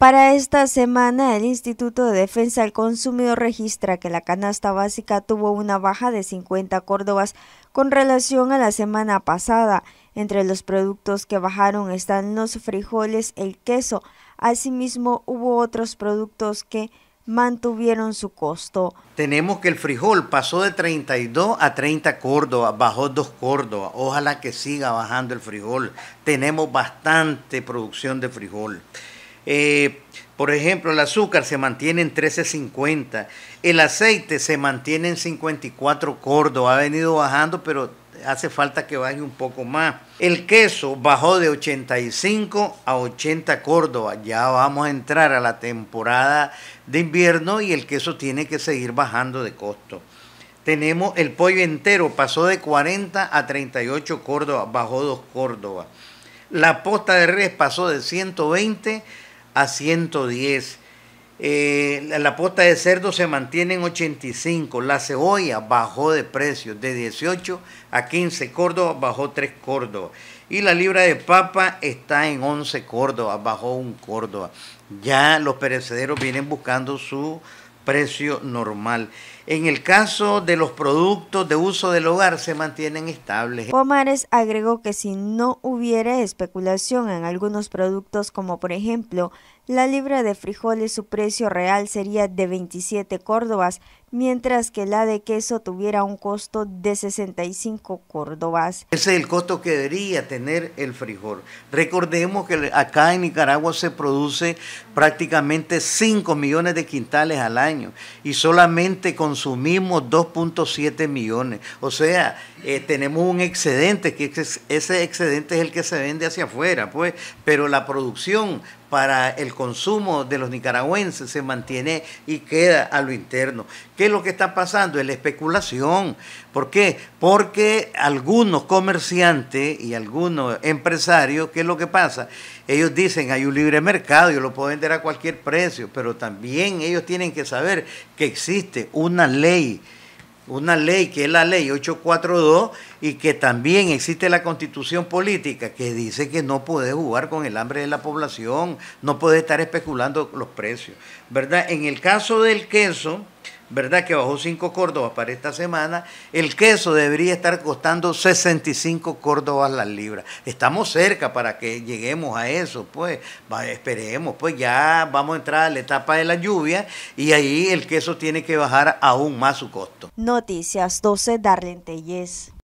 Para esta semana, el Instituto de Defensa del Consumidor registra que la canasta básica tuvo una baja de 50 córdobas con relación a la semana pasada. Entre los productos que bajaron están los frijoles, el queso. Asimismo, hubo otros productos que mantuvieron su costo. Tenemos que el frijol pasó de 32 a 30 córdobas, bajó 2 córdobas. Ojalá que siga bajando el frijol. Tenemos bastante producción de frijol. Eh, por ejemplo, el azúcar se mantiene en 13.50, el aceite se mantiene en 54 Córdoba... ha venido bajando, pero hace falta que baje un poco más. El queso bajó de 85 a 80 Córdoba. Ya vamos a entrar a la temporada de invierno y el queso tiene que seguir bajando de costo. Tenemos el pollo entero, pasó de 40 a 38 Córdoba, bajó 2 Córdoba. La posta de res pasó de 120 a 110. la, eh, la pota de cerdo se mantiene en 85. La cebolla bajó de precio de 18 a 15 Córdoba. bajó 3 Córdoba. Y la libra de papa está en 11 Córdoba. bajó 1 córdoba. Ya los perecederos vienen buscando su precio normal. En el caso de los productos de uso del hogar se mantienen estables. Pomares agregó que si no hubiera especulación en algunos productos como por ejemplo la libra de frijoles su precio real sería de 27 córdobas, mientras que la de queso tuviera un costo de 65 córdobas. Ese es el costo que debería tener el frijol. Recordemos que acá en Nicaragua se produce prácticamente 5 millones de quintales al año y solamente consumimos 2.7 millones. O sea, eh, tenemos un excedente, que ese excedente es el que se vende hacia afuera, pues, pero la producción para el consumo de los nicaragüenses se mantiene y queda a lo interno. ¿Qué es lo que está pasando? Es la especulación. ¿Por qué? Porque algunos comerciantes y algunos empresarios, ¿qué es lo que pasa? Ellos dicen, hay un libre mercado, yo lo puedo vender a cualquier precio, pero también ellos tienen que saber que existe una ley una ley que es la ley 842 y que también existe la constitución política que dice que no puede jugar con el hambre de la población, no puede estar especulando los precios, ¿verdad? En el caso del queso, ¿verdad? Que bajó 5 córdobas para esta semana, el queso debería estar costando 65 córdobas las libras. Estamos cerca para que lleguemos a eso, pues esperemos, pues ya vamos a entrar a la etapa de la lluvia y ahí el queso tiene que bajar aún más su costo. Noticias 12, Darlene